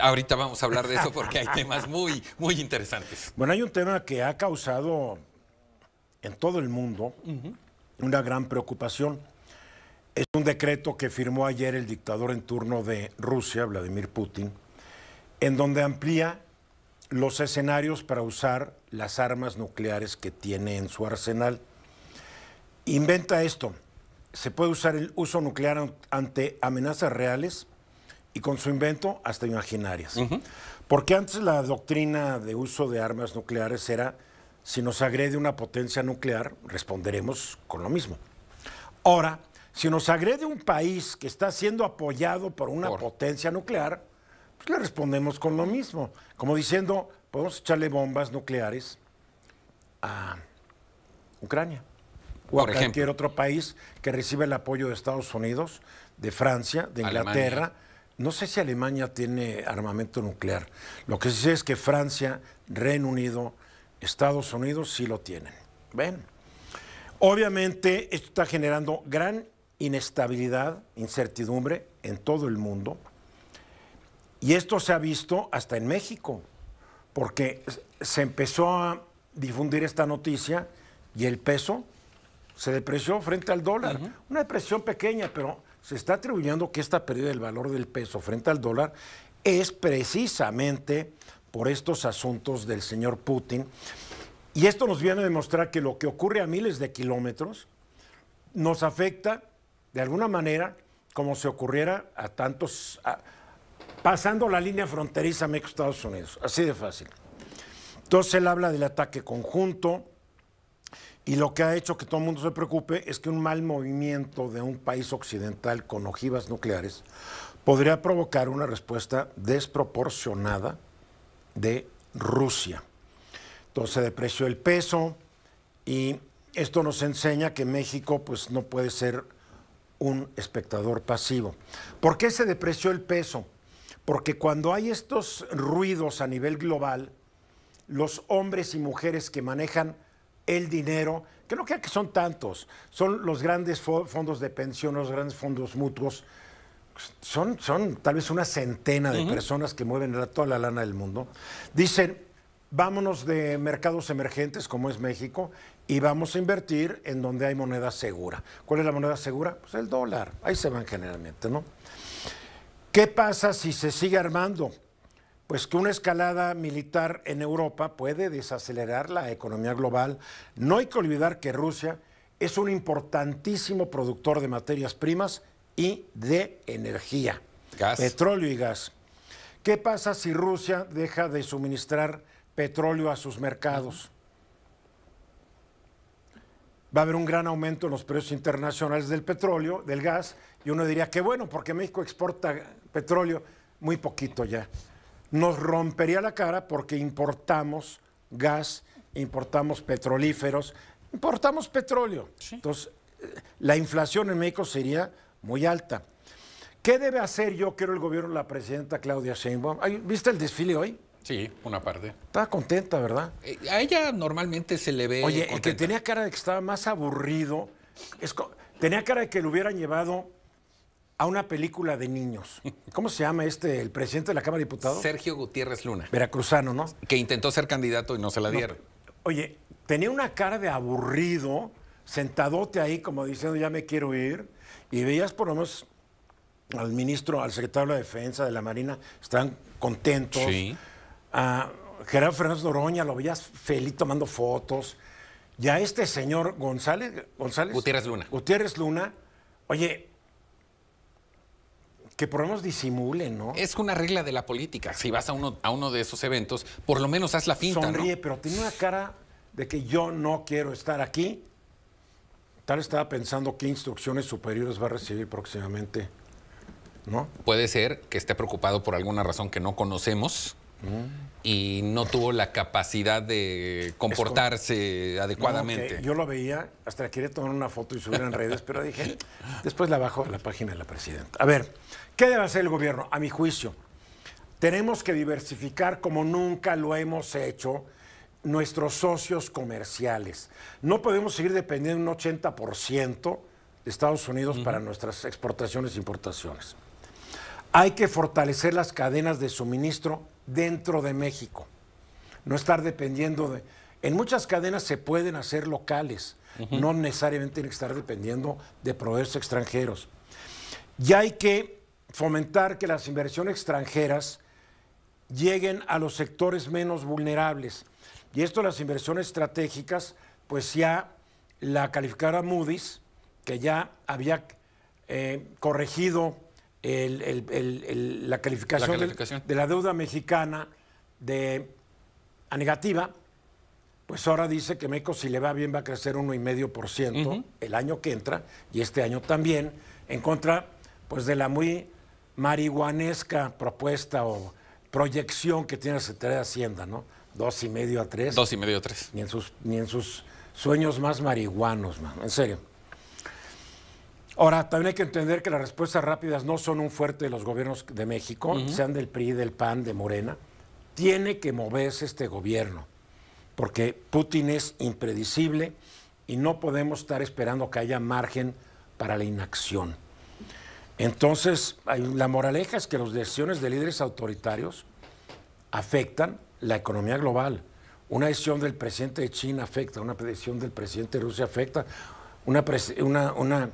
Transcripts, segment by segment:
Ahorita vamos a hablar de eso porque hay temas muy, muy interesantes. Bueno, hay un tema que ha causado en todo el mundo una gran preocupación. Es un decreto que firmó ayer el dictador en turno de Rusia, Vladimir Putin, en donde amplía los escenarios para usar las armas nucleares que tiene en su arsenal. Inventa esto. Se puede usar el uso nuclear ante amenazas reales, y con su invento hasta imaginarias. Porque antes la doctrina de uso de armas nucleares era, si nos agrede una potencia nuclear, responderemos con lo mismo. Ahora, si nos agrede un país que está siendo apoyado por una potencia nuclear, pues le respondemos con lo mismo. Como diciendo, podemos echarle bombas nucleares a Ucrania o a cualquier otro país que recibe el apoyo de Estados Unidos, de Francia, de Inglaterra. No sé si Alemania tiene armamento nuclear. Lo que sí sé es que Francia, Reino Unido, Estados Unidos sí lo tienen. Ven. Obviamente esto está generando gran inestabilidad, incertidumbre en todo el mundo. Y esto se ha visto hasta en México, porque se empezó a difundir esta noticia y el peso se depreció frente al dólar. Una depresión pequeña, pero se está atribuyendo que esta pérdida del valor del peso frente al dólar es precisamente por estos asuntos del señor Putin. Y esto nos viene a demostrar que lo que ocurre a miles de kilómetros nos afecta de alguna manera como se ocurriera a tantos, pasando la línea fronteriza México-Estados Unidos, así de fácil. Entonces él habla del ataque conjunto, y lo que ha hecho que todo el mundo se preocupe es que un mal movimiento de un país occidental con ojivas nucleares podría provocar una respuesta desproporcionada de Rusia. Entonces se depreció el peso y esto nos enseña que México pues, no puede ser un espectador pasivo. ¿Por qué se depreció el peso? Porque cuando hay estos ruidos a nivel global, los hombres y mujeres que manejan el dinero, que no crean que son tantos, son los grandes fondos de pensión, los grandes fondos mutuos, son, son tal vez una centena de personas que mueven toda la lana del mundo, dicen, vámonos de mercados emergentes como es México y vamos a invertir en donde hay moneda segura. ¿Cuál es la moneda segura? Pues el dólar, ahí se van generalmente, ¿no? ¿Qué pasa si se sigue armando? pues que una escalada militar en Europa puede desacelerar la economía global. No hay que olvidar que Rusia es un importantísimo productor de materias primas y de energía, petróleo y gas. ¿Qué pasa si Rusia deja de suministrar petróleo a sus mercados? Va a haber un gran aumento en los precios internacionales del petróleo, del gas, y uno diría que bueno, porque México exporta petróleo muy poquito ya nos rompería la cara porque importamos gas, importamos petrolíferos, importamos petróleo. Entonces, eh, la inflación en México sería muy alta. ¿Qué debe hacer yo, quiero el gobierno, la presidenta Claudia Sheinbaum? ¿Viste el desfile hoy? Sí, una parte. Estaba contenta, ¿verdad? Eh, a ella normalmente se le ve. Oye, el que tenía cara de que estaba más aburrido, tenía cara de que le hubieran llevado a una película de niños. ¿Cómo se llama este, el presidente de la Cámara de Diputados? Sergio Gutiérrez Luna. Veracruzano, ¿no? Que intentó ser candidato y no se la dieron. Oye, tenía una cara de aburrido, sentadote ahí como diciendo ya me quiero ir, y veías por lo menos al ministro, al secretario de Defensa de la Marina, están contentos. Sí. A Gerardo Fernández Doroña, lo veías feliz tomando fotos. Ya este señor González, González. Gutiérrez Luna. Gutiérrez Luna. Oye, que por lo menos disimule, ¿no? Es una regla de la política. Si vas a uno, a uno de esos eventos, por lo menos haz la finta. Sonríe, pero tiene una cara de que yo no quiero estar aquí. Tal estaba pensando qué instrucciones superiores va a recibir próximamente. ¿No? Puede ser que esté preocupado por alguna razón que no conocemos y no tuvo la capacidad de comportarse adecuadamente. Yo lo veía, hasta quería tomar una foto y subir en redes, pero dije, después la bajo a la página de la presidenta. A ver, ¿qué debe hacer el gobierno? A mi juicio, tenemos que diversificar como nunca lo hemos hecho nuestros socios comerciales. No podemos seguir dependiendo un 80% de Estados Unidos para nuestras exportaciones e importaciones. Hay que fortalecer las cadenas de suministro dentro de México. No estar dependiendo de... En muchas cadenas se pueden hacer locales, no necesariamente tienen que estar dependiendo de proveedores extranjeros. Y hay que fomentar que las inversiones extranjeras lleguen a los sectores menos vulnerables. Y esto las inversiones estratégicas, pues ya la calificara Moody's, que ya había eh, corregido la calificación, De, la deuda mexicana a negativa, pues ahora dice que México, si le va bien, va a crecer 1,5% el año que entra y este año también, en contra pues de la muy marihuanesca propuesta o proyección que tiene la Secretaría de Hacienda, ¿no? Dos y medio a tres. Dos y medio tres. Ni en sus, ni en sus sueños más marihuanos, man. En serio. Ahora, también hay que entender que las respuestas rápidas no son un fuerte de los gobiernos de México, sean del PRI, del PAN, de Morena. Tiene que moverse este gobierno, porque Putin es impredecible y no podemos estar esperando que haya margen para la inacción. Entonces, la moraleja es que las decisiones de líderes autoritarios afectan la economía global. Una decisión del presidente de China afecta, una decisión del presidente de Rusia afecta, una, una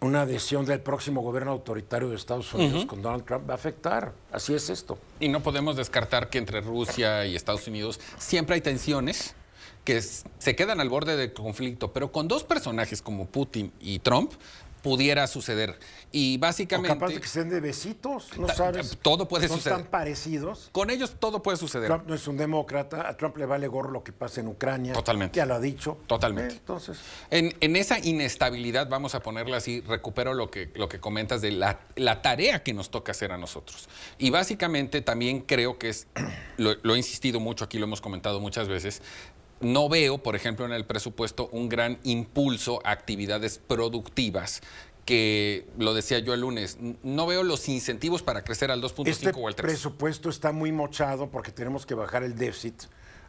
una adhesión del próximo gobierno autoritario de Estados Unidos con Donald Trump va a afectar. Así es esto. Y no podemos descartar que entre Rusia y Estados Unidos siempre hay tensiones que se quedan al borde del conflicto, pero con dos personajes como Putin y Trump pudiera suceder. Y básicamente... O de que sean de besitos, no sabes. Todo puede suceder. No están parecidos. Con ellos todo puede suceder. Trump no es un demócrata, a Trump le vale gorro lo que pasa en Ucrania. Totalmente. Ya lo ha dicho. Totalmente. Eh, entonces... En, esa inestabilidad, vamos a ponerla así, recupero lo que, lo que comentas de la, tarea que nos toca hacer a nosotros. Y básicamente también creo que es, lo he insistido mucho aquí, lo hemos comentado muchas veces, no veo, por ejemplo, en el presupuesto un gran impulso a actividades productivas que lo decía yo el lunes, no veo los incentivos para crecer al 2.5 este o al 3. El presupuesto está muy mochado porque tenemos que bajar el déficit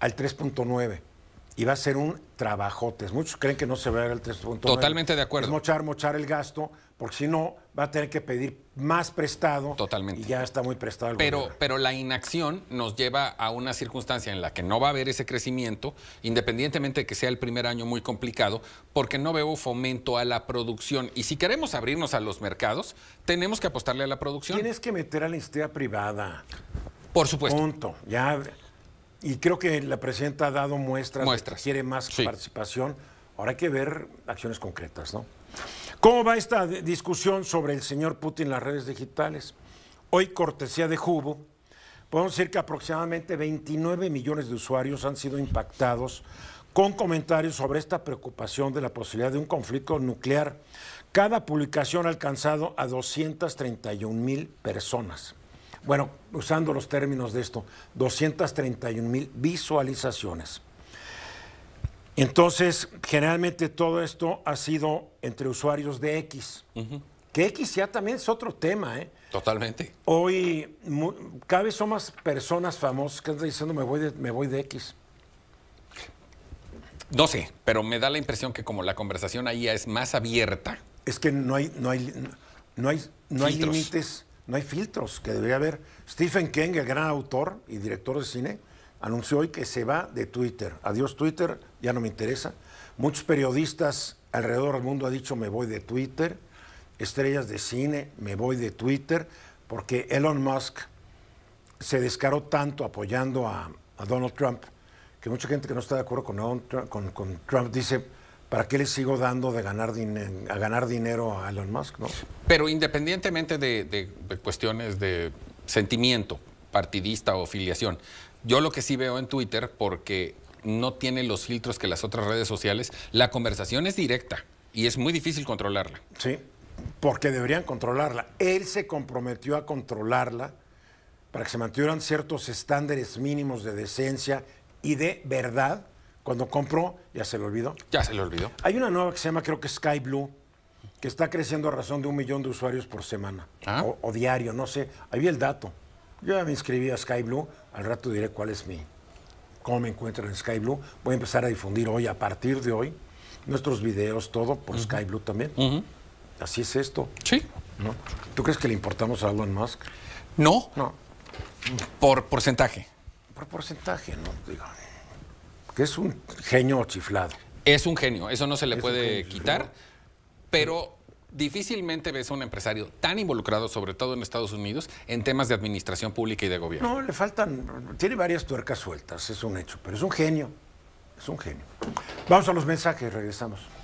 al 3.9 y va a ser un trabajote. Muchos creen que no se va a ver el 3.9. Totalmente de acuerdo. Es mochar, mochar el gasto, porque si no, va a tener que pedir más prestado. Totalmente. Y ya está muy prestado. pero, pero la inacción nos lleva a una circunstancia en la que no va a haber ese crecimiento, independientemente de que sea el primer año muy complicado, porque no veo fomento a la producción. Y si queremos abrirnos a los mercados, tenemos que apostarle a la producción. Tienes que meter a la industria privada. Por supuesto. Punto. Ya. Y creo que la presidenta ha dado muestras. De quiere más participación. Ahora hay que ver acciones concretas, ¿no? ¿Cómo va esta discusión sobre el señor Putin en las redes digitales? Hoy, cortesía de Jubo, podemos decir que aproximadamente 29 millones de usuarios han sido impactados con comentarios sobre esta preocupación de la posibilidad de un conflicto nuclear. Cada publicación ha alcanzado a 231 mil personas. Bueno, usando los términos de esto, 231 mil visualizaciones. Entonces, generalmente todo esto ha sido entre usuarios de X. Que X ya también es otro tema, ¿eh? Totalmente. Hoy cada vez son más personas famosas que están diciendo me voy de, me voy de X. No sé, pero me da la impresión que como la conversación ahí es más abierta. Es que no hay, no hay, no hay, no hay límites, no hay filtros que debería haber. Stephen King, el gran autor y director de cine, anunció hoy que se va de Twitter. Adiós Twitter, ya no me interesa. Muchos periodistas alrededor del mundo han dicho me voy de Twitter. Estrellas de cine, me voy de Twitter, porque Elon Musk se descaró tanto apoyando a, Donald Trump que mucha gente que no está de acuerdo con Trump, Trump dice, ¿para qué le sigo dando de ganar a ganar dinero a Elon Musk? Pero independientemente de, de cuestiones de sentimiento partidista o filiación, yo lo que sí veo en Twitter, porque no tiene los filtros que las otras redes sociales, la conversación es directa y es muy difícil controlarla. Sí, porque deberían controlarla. Él se comprometió a controlarla para que se mantuvieran ciertos estándares mínimos de decencia y de verdad. Cuando compró, ya se le olvidó. Ya se le olvidó. Hay una nueva que se llama, creo que Sky Blue, que está creciendo a razón de un millón de usuarios por semana ah. o, o, diario, no sé. Ahí vi el dato. Yo ya me inscribí a Sky Blue, al rato diré cuál es mi, cómo me encuentro en Sky Blue. Voy a empezar a difundir hoy, a partir de hoy, nuestros videos, todo por SkyBlue Sky Blue también. Así es esto. Sí. ¿No? ¿Tú crees que le importamos a Elon Musk? No. No. Por porcentaje. Por porcentaje, no. que es un genio chiflado. Es un genio, eso no se le puede quitar, pero difícilmente ves a un empresario tan involucrado, sobre todo en Estados Unidos, en temas de administración pública y de gobierno. No, le faltan, tiene varias tuercas sueltas, es un hecho, pero es un genio, es un genio. Vamos a los mensajes, regresamos.